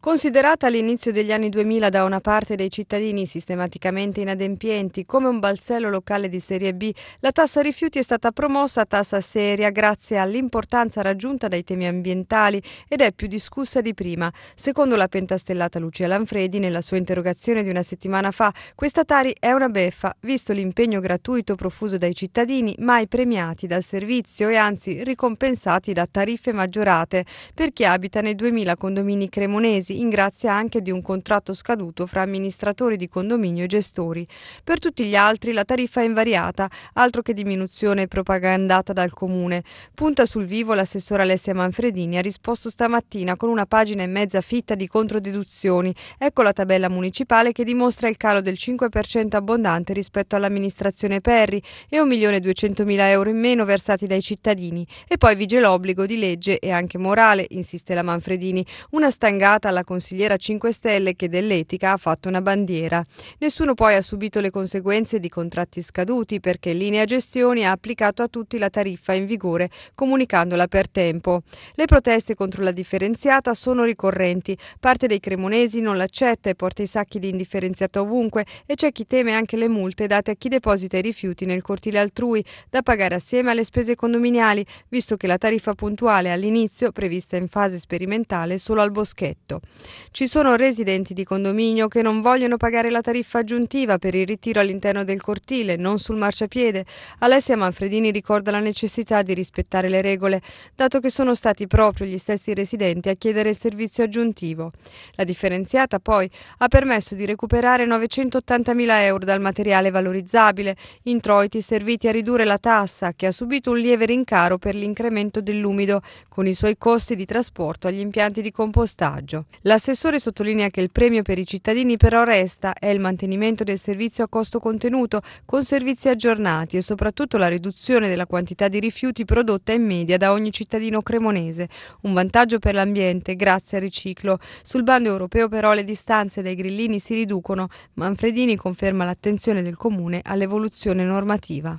Considerata all'inizio degli anni 2000 da una parte dei cittadini sistematicamente inadempienti come un balzello locale di serie B, la tassa rifiuti è stata promossa a tassa seria grazie all'importanza raggiunta dai temi ambientali ed è più discussa di prima. Secondo la pentastellata Lucia Lanfredi, nella sua interrogazione di una settimana fa, questa Tari è una beffa, visto l'impegno gratuito profuso dai cittadini, mai premiati dal servizio e anzi ricompensati da tariffe maggiorate per chi abita nei 2000 condomini cremonesi mesi, in grazia anche di un contratto scaduto fra amministratori di condominio e gestori. Per tutti gli altri la tariffa è invariata, altro che diminuzione propagandata dal comune. Punta sul vivo l'assessore Alessia Manfredini ha risposto stamattina con una pagina e mezza fitta di controdeduzioni. Ecco la tabella municipale che dimostra il calo del 5% abbondante rispetto all'amministrazione Perri e 1.200.000 euro in meno versati dai cittadini. E poi vige l'obbligo di legge e anche morale, insiste la Manfredini, una stangata alla la consigliera 5 Stelle che dell'etica ha fatto una bandiera. Nessuno poi ha subito le conseguenze di contratti scaduti perché Linea Gestioni ha applicato a tutti la tariffa in vigore comunicandola per tempo. Le proteste contro la differenziata sono ricorrenti. Parte dei cremonesi non l'accetta e porta i sacchi di indifferenziata ovunque e c'è chi teme anche le multe date a chi deposita i rifiuti nel cortile altrui da pagare assieme alle spese condominiali, visto che la tariffa puntuale all'inizio, prevista in fase sperimentale solo al boschetto. Ci sono residenti di condominio che non vogliono pagare la tariffa aggiuntiva per il ritiro all'interno del cortile, non sul marciapiede. Alessia Manfredini ricorda la necessità di rispettare le regole, dato che sono stati proprio gli stessi residenti a chiedere il servizio aggiuntivo. La differenziata poi ha permesso di recuperare 980.000 euro dal materiale valorizzabile, introiti serviti a ridurre la tassa che ha subito un lieve rincaro per l'incremento dell'umido, con i suoi costi di trasporto agli impianti di compostaggio. L'assessore sottolinea che il premio per i cittadini però resta è il mantenimento del servizio a costo contenuto con servizi aggiornati e soprattutto la riduzione della quantità di rifiuti prodotta in media da ogni cittadino cremonese, un vantaggio per l'ambiente grazie al riciclo. Sul bando europeo però le distanze dai grillini si riducono, Manfredini conferma l'attenzione del comune all'evoluzione normativa.